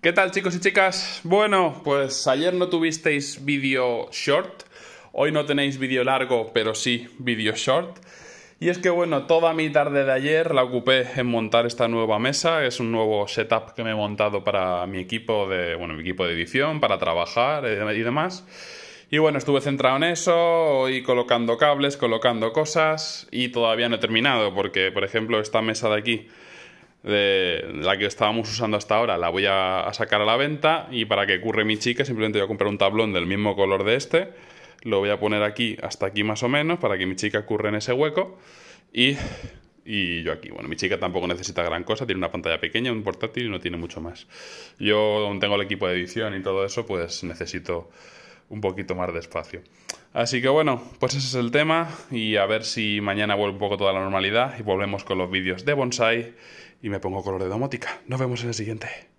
¿Qué tal chicos y chicas? Bueno, pues ayer no tuvisteis vídeo short, hoy no tenéis vídeo largo, pero sí vídeo short. Y es que bueno, toda mi tarde de ayer la ocupé en montar esta nueva mesa, es un nuevo setup que me he montado para mi equipo de, bueno, mi equipo de edición, para trabajar eh, y demás. Y bueno, estuve centrado en eso, hoy colocando cables, colocando cosas y todavía no he terminado porque, por ejemplo, esta mesa de aquí de la que estábamos usando hasta ahora, la voy a, sacar a la venta y para que ocurre mi chica simplemente voy a comprar un tablón del mismo color de este, lo voy a poner aquí hasta aquí más o menos para que mi chica ocurra en ese hueco y, y yo aquí. Bueno, mi chica tampoco necesita gran cosa, tiene una pantalla pequeña, un portátil y no tiene mucho más. Yo tengo el equipo de edición y todo eso, pues necesito un poquito más de espacio. Así que bueno, pues ese es el tema y a ver si mañana vuelve un poco toda la normalidad y volvemos con los vídeos de bonsai y me pongo color de domótica. Nos vemos en el siguiente.